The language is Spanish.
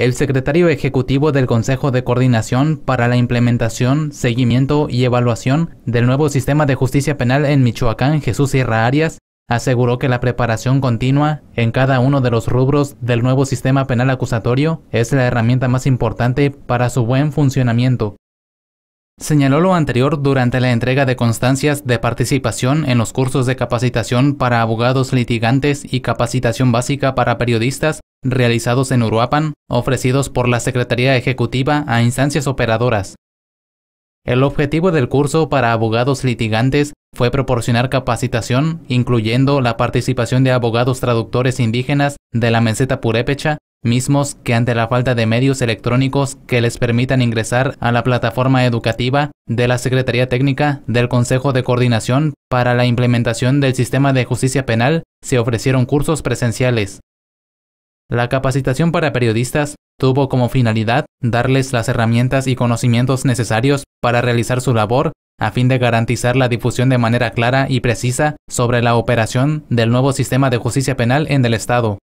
El secretario ejecutivo del Consejo de Coordinación para la Implementación, Seguimiento y Evaluación del nuevo sistema de justicia penal en Michoacán, Jesús Sierra Arias, aseguró que la preparación continua en cada uno de los rubros del nuevo sistema penal acusatorio es la herramienta más importante para su buen funcionamiento. Señaló lo anterior durante la entrega de constancias de participación en los cursos de capacitación para abogados litigantes y capacitación básica para periodistas realizados en Uruapan, ofrecidos por la Secretaría Ejecutiva a instancias operadoras. El objetivo del curso para abogados litigantes fue proporcionar capacitación, incluyendo la participación de abogados traductores indígenas de la meseta purépecha, mismos que ante la falta de medios electrónicos que les permitan ingresar a la plataforma educativa de la Secretaría Técnica del Consejo de Coordinación para la implementación del sistema de justicia penal, se ofrecieron cursos presenciales. La capacitación para periodistas tuvo como finalidad darles las herramientas y conocimientos necesarios para realizar su labor a fin de garantizar la difusión de manera clara y precisa sobre la operación del nuevo sistema de justicia penal en el Estado.